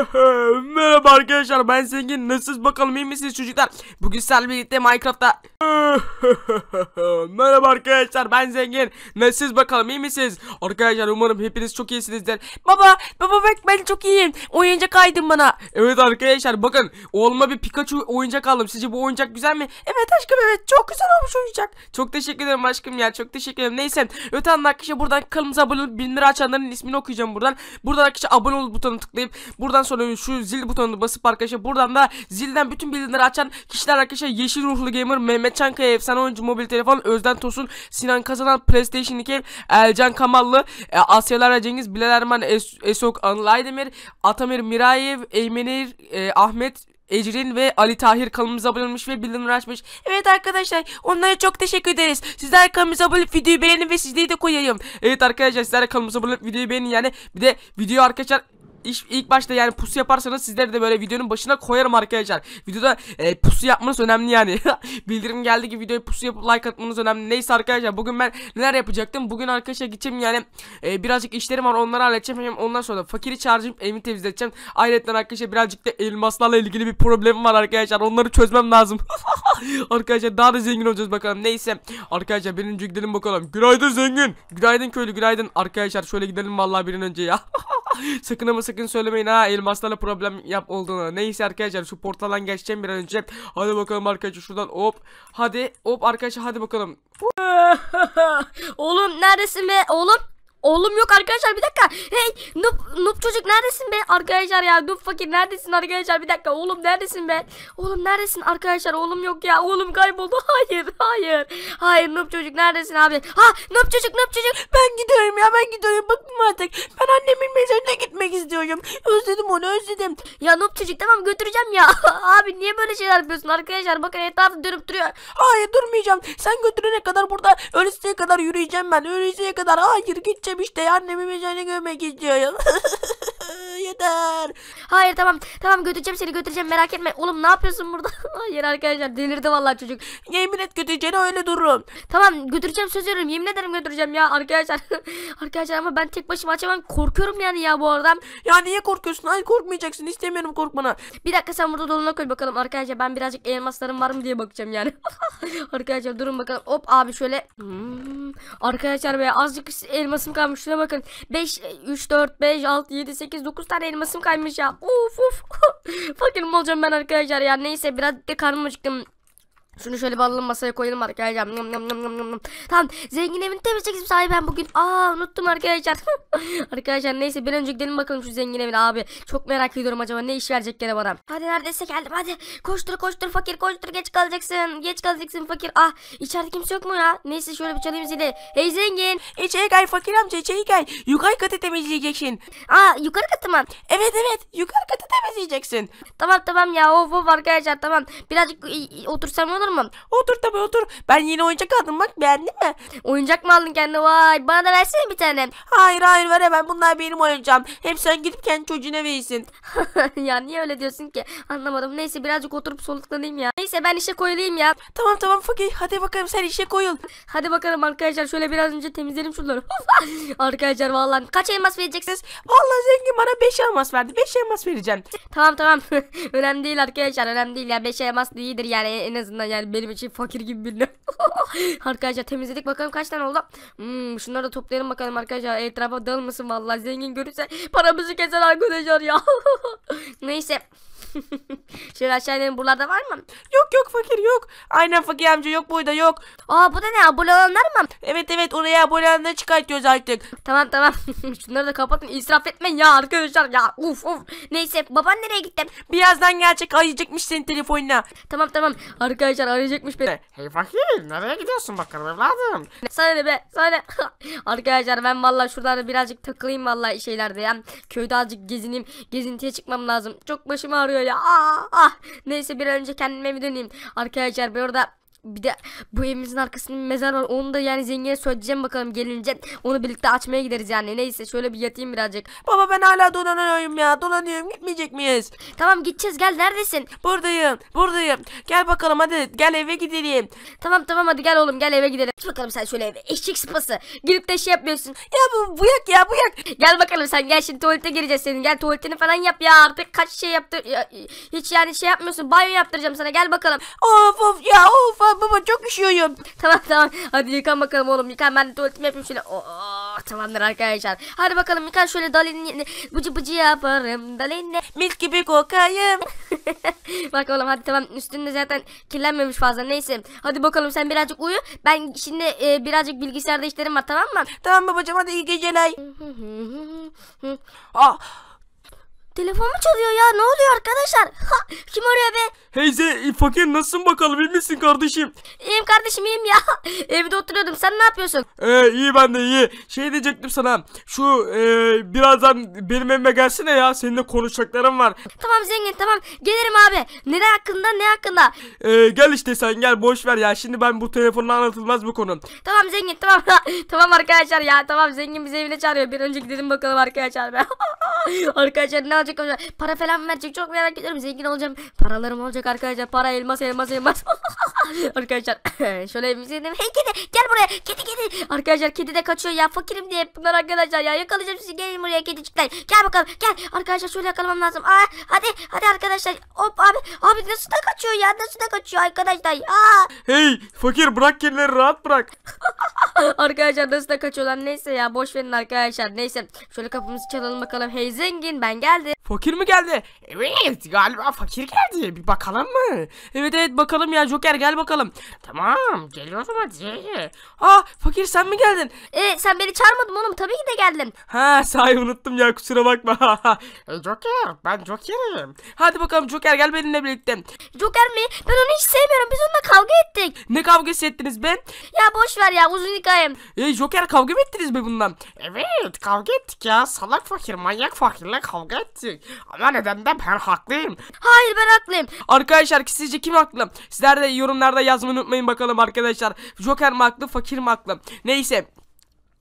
ahem. merhaba arkadaşlar ben Zengin nasılsınız bakalım iyi misiniz çocuklar Bugün sizlerle birlikte Minecraft'ta Merhaba arkadaşlar ben Zengin nasılsınız bakalım iyi misiniz Arkadaşlar umarım hepiniz çok iyisinizdir Baba baba bak ben çok iyiyim oyuncak aydın bana Evet arkadaşlar bakın oğluma bir Pikachu oyuncak aldım sizce bu oyuncak güzel mi Evet aşkım evet çok güzel olmuş oyuncak Çok teşekkür ederim aşkım ya çok teşekkür ederim neyse Öte yandan arkadaşlar buradan kanalımıza abone olup 1000 lira açanların ismini okuyacağım buradan Buradan arkadaşlar abone ol butonu tıklayıp buradan sonra şu zil butonuna butonunu basıp arkadaşlar buradan da zilden bütün bildirimleri açan kişiler arkadaşlar Yeşil Ruhlu Gamer, Mehmet Çankaya, Efsane Oyuncu Mobil Telefon, Özden Tosun, Sinan Kazanan, PlayStation 2, Elcan Kamallı, e, Asyalar Cengiz, Bilal Erman, es Esok Anıl Aydemir, Atamir Mirayev, Eymenir, e, Ahmet Ecrin ve Ali Tahir kanalımıza abone olmuş ve bildirimleri açmış. Evet arkadaşlar onlara çok teşekkür ederiz. Sizler kanalımıza abone olup videoyu beğenin ve sizleri de koyayım. Evet arkadaşlar sizler kanalımıza abone videoyu beğenin yani. Bir de video arkadaşlar iş, ilk başta yani pusu yaparsanız sizleri de böyle videonun başına koyarım arkadaşlar. Videoda e, pusu yapmanız önemli yani. Bildirim geldi ki videoya pusu yapıp like atmanız önemli. Neyse arkadaşlar bugün ben neler yapacaktım? Bugün arkadaşlar gideceğim yani e, birazcık işlerim var onları halledeceğim. Hem ondan sonra fakiri çağıracağım evimi temizleteceğim. Ayrıca arkadaşlar birazcık da elmaslarla ilgili bir problemim var arkadaşlar. Onları çözmem lazım. arkadaşlar daha da zengin olacağız bakalım. Neyse arkadaşlar birinci gidelim bakalım. Günaydın zengin. Günaydın köylü günaydın. Arkadaşlar şöyle gidelim vallahi birin önce ya. sakın ama sakın sakın söylemeyin ha elmaslarla problem yap olduğunu. Neyse arkadaşlar şu portaldan geçeceğim bir an önce. Hadi bakalım arkadaşlar şuradan hop. Hadi hop arkadaşlar hadi bakalım. oğlum neredesin be oğlum? Oğlum yok arkadaşlar bir dakika. Hey Noob, Noob çocuk neredesin be? Arkadaşlar ya Noob fakir neredesin arkadaşlar bir dakika. Oğlum neredesin be? Oğlum neredesin arkadaşlar? Oğlum yok ya. Oğlum kayboldu. Hayır hayır. Hayır Noob çocuk neredesin abi? Ha Noob çocuk Noob çocuk. Ben gidiyorum ya ben gidiyorum. Bıktım artık. Ben annemin mezarına gitmek istiyorum. Özledim onu özledim. Ya Noob çocuk tamam götüreceğim ya. abi niye böyle şeyler yapıyorsun arkadaşlar? Bakın etrafı dönüp duruyor. Hayır durmayacağım. Sen götürene kadar burada ölesiye kadar yürüyeceğim ben. Ölesiye kadar. Hayır git gideceğim işte. Annemi mezarını görmek istiyorum. Yeter. Hayır tamam. Tamam götüreceğim seni götüreceğim merak etme. Oğlum ne yapıyorsun burada? Hayır arkadaşlar delirdi vallahi çocuk. Yemin et götüreceğini öyle dururum. Tamam götüreceğim söz veriyorum. Yemin ederim götüreceğim ya arkadaşlar. arkadaşlar ama ben tek başıma açamam. Korkuyorum yani ya bu arada. Ya niye korkuyorsun? Hayır korkmayacaksın. istemiyorum korkmana. Bir dakika sen burada doluna koy bakalım arkadaşlar. Ben birazcık elmaslarım var mı diye bakacağım yani. arkadaşlar durun bakalım. Hop abi şöyle. Hmm. Arkadaşlar be azıcık elmasım kalmış. Şuna bakın. 5, 3, 4, 5, 6, 7, 8, 9 tane elmasım kaymış ya. Uf uf. Fakir mi olacağım ben arkadaşlar ya. Neyse biraz de karnım acıktım. Şunu şöyle ballı masaya koyalım arkadaşlar. Nım nım nım nım nım. Tamam zengin evini temizleyecektim sahibi ben bugün. Aa unuttum arkadaşlar. arkadaşlar neyse bir önce gidelim bakalım şu zengin evin abi. Çok merak ediyorum acaba ne iş verecek gene bana. Hadi neredeyse geldim hadi. Koştur koştur fakir koştur geç kalacaksın. Geç kalacaksın fakir. Ah içeride kimse yok mu ya? Neyse şöyle bir çalayım zili. Hey zengin. İçeri gel fakir amca içeri gel. Yukarı katı temizleyeceksin. Aa yukarı katı mı? Evet evet yukarı katı temizleyeceksin. Tamam tamam ya of of arkadaşlar tamam. Birazcık otursam olur olur mu? Otur tabii otur. Ben yeni oyuncak aldım bak beğendin mi? Oyuncak mı aldın kendine? Vay bana da versene bir tane. Hayır hayır veremem. Bunlar benim oyuncağım. Hem sen gidip kendi çocuğuna verirsin. ya niye öyle diyorsun ki? Anlamadım. Neyse birazcık oturup soluklanayım ya. Neyse ben işe koyulayım ya. Tamam tamam Fakir. Hadi bakalım sen işe koyul. Hadi bakalım arkadaşlar. Şöyle biraz önce temizlerim şunları. arkadaşlar vallahi kaç elmas vereceksiniz? Vallahi zengin bana 5 elmas verdi. 5 elmas vereceğim. Tamam tamam. önemli değil arkadaşlar. Önemli değil ya. 5 elmas değildir yani en azından ya yani benim için fakir gibi birini. arkadaşlar temizledik bakalım kaç tane oldu. Hmm, şunları da toplayalım bakalım arkadaşlar. Etrafa dağılmasın vallahi zengin görürse paramızı keser arkadaşlar ya. Neyse. Şöyle aşağıya buralarda var mı? Yok yok fakir yok. Aynen fakir amca yok burada yok. Aa bu da ne abone olanlar mı? Evet evet oraya abone olanları çıkartıyoruz artık. Tamam tamam. Şunları da kapatın israf etmeyin ya arkadaşlar ya. Uf uf. Neyse baban nereye gitti? Birazdan gelecek arayacakmış senin telefonuna. Tamam tamam arkadaşlar arayacakmış beni. Hey fakir nereye gidiyorsun bakalım evladım? Sana be sana arkadaşlar ben vallahi şuralarda birazcık takılayım vallahi şeylerde ya. Köyde azıcık gezineyim. Gezintiye çıkmam lazım. Çok başım ağrıyor ya böyle. Ah ah. Neyse bir an önce kendime mi döneyim. Arkadaşlar burada bir de bu evimizin arkasında bir mezar var. Onu da yani zengine söyleyeceğim bakalım gelince. Onu birlikte açmaya gideriz yani. Neyse şöyle bir yatayım birazcık. Baba ben hala dolanıyorum ya. Dolanıyorum. Gitmeyecek miyiz? Tamam gideceğiz. Gel neredesin? Buradayım. Buradayım. Gel bakalım hadi. Gel eve gidelim. Tamam tamam hadi gel oğlum. Gel eve gidelim. Git bakalım sen şöyle eve. Eşek sıpası. Girip de şey yapmıyorsun. Ya bu bu buyak ya bu buyak. Gel bakalım sen gel şimdi tuvalete gireceğiz senin. Gel tuvaletini falan yap ya. Artık kaç şey yaptır. Ya, hiç yani şey yapmıyorsun. Banyo yaptıracağım sana. Gel bakalım. Of of ya of. Abi baba çok üşüyorum. Tamam tamam. Hadi yıkan bakalım oğlum. Yıkan ben de tuvaletimi yapayım şöyle. Oh, oh tamamdır arkadaşlar. Hadi bakalım yıkan şöyle dalinle bıcı bıcı yaparım. Dalinle milk gibi kokayım. Bak oğlum hadi tamam. Üstünde zaten kirlenmemiş fazla. Neyse. Hadi bakalım sen birazcık uyu. Ben şimdi e, birazcık bilgisayarda işlerim var tamam mı? Tamam babacığım hadi iyi geceler. ah Telefonum çalıyor ya ne oluyor arkadaşlar? Ha, kim arıyor be? Heyze e, fakir nasılsın bakalım iyi misin kardeşim? İyiyim kardeşim iyiyim ya. Evde oturuyordum sen ne yapıyorsun? Ee, iyi ben de iyi. Şey diyecektim sana şu e, birazdan benim evime gelsene ya seninle konuşacaklarım var. Tamam zengin tamam gelirim abi. Nere hakkında ne hakkında? Ee, gel işte sen gel boş ver ya şimdi ben bu telefonla anlatılmaz bu konu. Tamam zengin tamam. tamam arkadaşlar ya tamam zengin bizi evine çağırıyor. Bir önce gidelim bakalım arkadaşlar. arkadaşlar ne olacak arkadaşlar. Para falan verecek çok merak ediyorum. Zengin olacağım. Paralarım olacak arkadaşlar. Para elmas elmas elmas. arkadaşlar şöyle evimize inelim. Hey kedi gel buraya. Kedi kedi. Arkadaşlar kedi de kaçıyor ya. Fakirim diye bunlar arkadaşlar ya. Yakalayacağım sizi. Gelin buraya kedicikler. Gel bakalım. Gel. Arkadaşlar şöyle yakalamam lazım. Aa, hadi hadi arkadaşlar. Hop abi. Abi nasıl da kaçıyor ya? Nasıl da kaçıyor arkadaşlar? Aa. Hey fakir bırak kedileri rahat bırak. arkadaşlar nasıl da kaçıyorlar neyse ya boş verin arkadaşlar neyse şöyle kapımızı çalalım bakalım hey zengin ben geldim Fakir mi geldi? Evet galiba fakir geldi. Bir bakalım mı? Evet evet bakalım ya Joker gel bakalım. Tamam geliyorum hadi. Ah fakir sen mi geldin? Ee, sen beni çağırmadın oğlum tabii ki de geldim. Ha sahi unuttum ya kusura bakma. E, Joker ben Joker'im. Hadi bakalım Joker gel benimle birlikte. Joker mi? Ben onu hiç sevmiyorum. Biz onunla kavga ettik. Ne kavgası ettiniz ben? Ya boş ver ya uzun hikayem. E, Joker kavga mı ettiniz mi bundan? Evet kavga ettik ya. Salak fakir manyak fakirle kavga ettik gelecek. Ama neden de ben haklıyım. Hayır ben haklıyım. Arkadaşlar sizce kim haklı? Sizler de yorumlarda yazmayı unutmayın bakalım arkadaşlar. Joker mi haklı fakir mi haklı? Neyse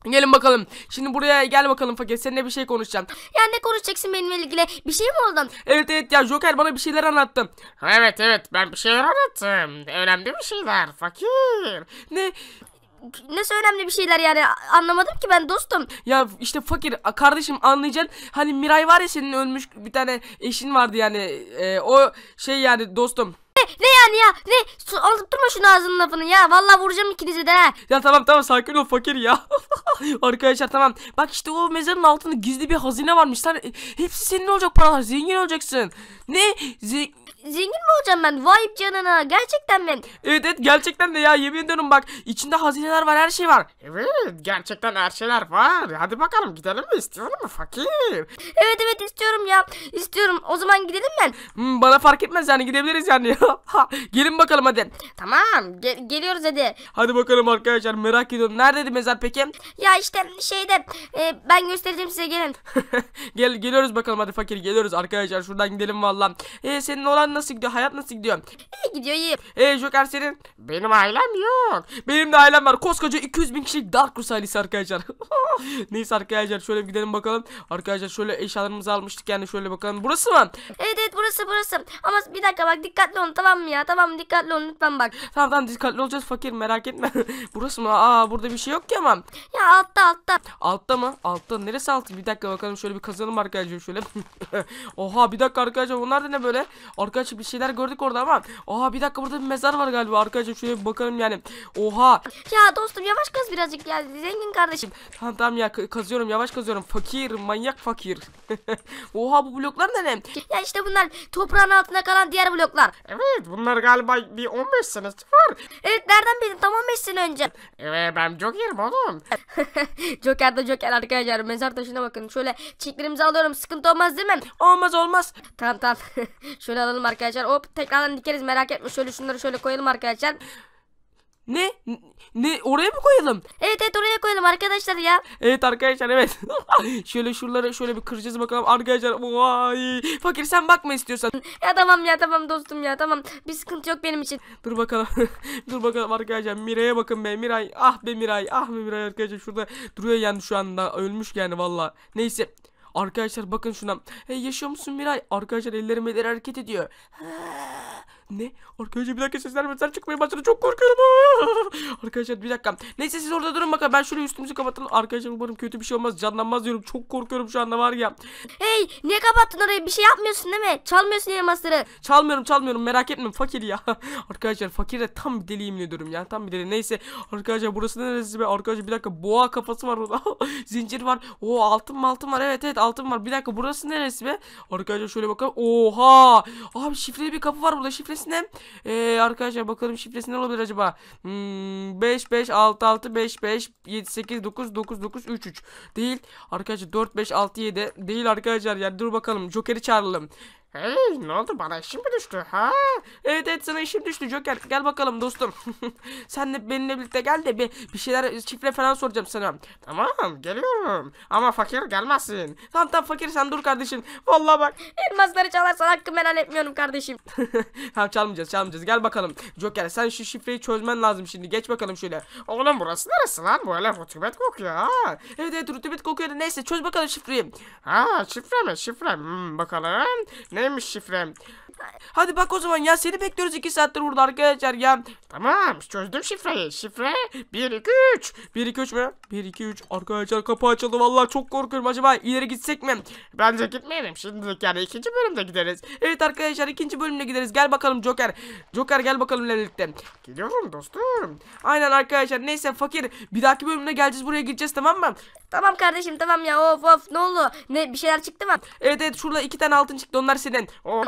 Gelin bakalım. Şimdi buraya gel bakalım fakir. Seninle bir şey konuşacağım. Ya ne konuşacaksın benimle ilgili? Bir şey mi oldun? Evet evet ya Joker bana bir şeyler anlattı. Evet evet ben bir şeyler anlattım. Önemli bir şeyler fakir. Ne? Nasıl önemli bir şeyler yani anlamadım ki ben dostum. Ya işte fakir kardeşim anlayacaksın. Hani Miray var ya senin ölmüş bir tane eşin vardı yani. E, o şey yani dostum ve yani ya ne su, alıp durma şunu ağzının lafını ya. Vallahi vuracağım ikinizi de Ya tamam tamam sakin ol fakir ya. Arkadaşlar tamam. Bak işte o mezarın altında gizli bir hazine varmış. Lan, e, hepsi senin olacak paralar. Zengin olacaksın. Ne? Zengin zengin mi olacağım ben? Vay canına. Gerçekten mi? Evet evet gerçekten de ya yemin ediyorum bak içinde hazineler var her şey var. Evet gerçekten her şeyler var. Hadi bakalım gidelim mi istiyor mu fakir? Evet evet istiyorum ya. istiyorum O zaman gidelim ben. Hmm, bana fark etmez yani gidebiliriz yani ya. Ha, gelin bakalım hadi. Tamam gel- geliyoruz hadi. Hadi bakalım arkadaşlar merak ediyorum. Neredeydi mezar peki? Ya işte şeyde e, ben göstereceğim size gelin. Gel geliyoruz bakalım hadi fakir geliyoruz arkadaşlar şuradan gidelim valla. E, senin olan nasıl gidiyor? Hayat nasıl gidiyor? İyi gidiyor iyi. E Joker senin? Benim ailem yok. Benim de ailem var. Koskoca 200 bin kişilik Dark Rus ailesi arkadaşlar. Neyse arkadaşlar şöyle gidelim bakalım. Arkadaşlar şöyle eşyalarımızı almıştık yani şöyle bakalım. Burası mı? Evet evet burası burası. Ama bir dakika bak dikkatli olun tamam tamam ya tamam dikkatli ol lütfen bak. Tamam tamam dikkatli olacağız fakir merak etme. Burası mı? Aa burada bir şey yok ki ama. Ya altta altta. Altta mı? Altta neresi altı? Bir dakika bakalım şöyle bir kazanım arkadaşlar şöyle. Oha bir dakika arkadaşlar bunlar da ne böyle? Arkadaşlar bir şeyler gördük orada ama. Oha bir dakika burada bir mezar var galiba arkadaşlar şöyle bir bakalım yani. Oha. Ya dostum yavaş kaz birazcık ya zengin kardeşim. Tamam tamam ya kazıyorum yavaş kazıyorum. Fakir manyak fakir. Oha bu bloklar ne? Ya işte bunlar toprağın altında kalan diğer bloklar. Evet Evet bunlar galiba bir 15 senesi var. Evet nereden bildin? Tam 15 sene önce. Evet ben Joker'im oğlum. Joker de Joker arkadaşlar. Mezar taşına bakın. Şöyle çiklerimizi alıyorum. Sıkıntı olmaz değil mi? Olmaz olmaz. Tamam tamam. şöyle alalım arkadaşlar. Hop tekrardan dikeriz merak etme. Şöyle şunları şöyle koyalım arkadaşlar. Ne? Ne? Oraya mı koyalım? Evet evet oraya koyalım arkadaşlar ya. Evet arkadaşlar evet. şöyle şuraları şöyle bir kıracağız bakalım arkadaşlar. Vay. Fakir sen bakma istiyorsan. Ya tamam ya tamam dostum ya tamam. Bir sıkıntı yok benim için. Dur bakalım. Dur bakalım arkadaşlar. Miray'a bakın be Miray. Ah be Miray. Ah be Miray arkadaşlar. Şurada duruyor yani şu anda. Ölmüş yani valla. Neyse. Arkadaşlar bakın şuna. Hey yaşıyor musun Miray? Arkadaşlar ellerim eller hareket ediyor. Ne? Arkadaşlar bir dakika sesler mesler çıkmaya başladı. Çok korkuyorum. Arkadaşlar bir dakika. Neyse siz orada durun bakın. Ben şöyle üstümüzü kapatalım. Arkadaşlar umarım kötü bir şey olmaz. Canlanmaz diyorum. Çok korkuyorum şu anda var ya. Hey niye kapattın orayı? Bir şey yapmıyorsun değil mi? Çalmıyorsun elmasları. Çalmıyorum çalmıyorum. Merak etme fakir ya. arkadaşlar fakir de tam bir deliyim diyorum ya. Tam bir deli. Neyse arkadaşlar burası neresi be? Arkadaşlar bir dakika boğa kafası var orada. Zincir var. o altın mı altın var. Evet evet altın var. Bir dakika burası neresi be? Arkadaşlar şöyle bakalım. Oha! Abi şifreli bir kapı var burada. Şifreli şifresine. Ee, arkadaşlar bakalım şifresi ne olabilir acaba? Hmm, 5 5 6 6 5 5 7 8 9 9 9 3 3 değil. Arkadaşlar 4 5 6 7 değil arkadaşlar. Yani dur bakalım Joker'i çağıralım. Hey ne oldu bana işim mi düştü ha? Evet evet sana işim düştü Joker gel bakalım dostum. Sen de benimle birlikte gel de bir, bir şeyler şifre falan soracağım sana. Tamam geliyorum ama fakir gelmezsin. Tamam tamam fakir sen dur kardeşim. Vallahi bak. Elmasları çalarsan hakkımı helal etmiyorum kardeşim. tamam çalmayacağız çalmayacağız gel bakalım. Joker sen şu şifreyi çözmen lazım şimdi geç bakalım şöyle. Oğlum burası neresi lan böyle rutubet kokuyor ha? Evet evet rutubet kokuyor da neyse çöz bakalım şifreyi. Ha şifre mi şifre hmm, bakalım. Ne مش فاهم Hadi bak o zaman ya seni bekliyoruz 2 saattir burada arkadaşlar ya. Tamam çözdüm şifreyi. Şifre 1 2 3. 1 2 3 mü? 1 2 3 arkadaşlar kapı açıldı vallahi çok korkuyorum acaba ileri gitsek mi? Bence gitmeyelim şimdilik yani ikinci bölümde gideriz. Evet arkadaşlar ikinci bölümde gideriz gel bakalım Joker. Joker gel bakalım birlikte. Geliyorum dostum. Aynen arkadaşlar neyse fakir bir dahaki bölümde geleceğiz buraya gideceğiz tamam mı? Tamam kardeşim tamam ya of of ne oldu? Ne bir şeyler çıktı mı? Evet evet şurada iki tane altın çıktı onlar senin. Oo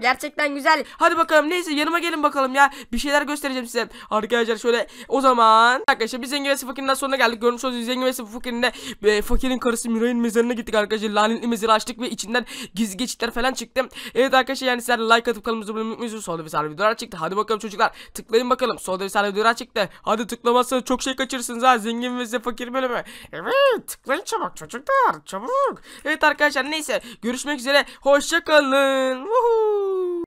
Gerçekten güzel. Hadi bakalım neyse yanıma gelin bakalım ya. Bir şeyler göstereceğim size. Arkadaşlar şöyle o zaman arkadaşlar biz zengin ve fakirinden sonuna geldik. Görmüş olduğunuz zengin ve fakirinde e, fakirin karısı Miray'ın mezarına gittik arkadaşlar. Lanetli mezarı açtık ve içinden gizli geçitler falan çıktı. Evet arkadaşlar yani sizler like atıp kanalımızı bulmayı unutmayın. Solda bir sarı videolar çıktı. Hadi bakalım çocuklar tıklayın bakalım. Solda bir sarı videolar çıktı. Hadi tıklamazsanız çok şey kaçırırsınız ha. Zengin ve fakir bölümü. Evet tıklayın çabuk çocuklar çabuk. Evet arkadaşlar neyse görüşmek üzere. Hoşçakalın. Woohoo. Woo!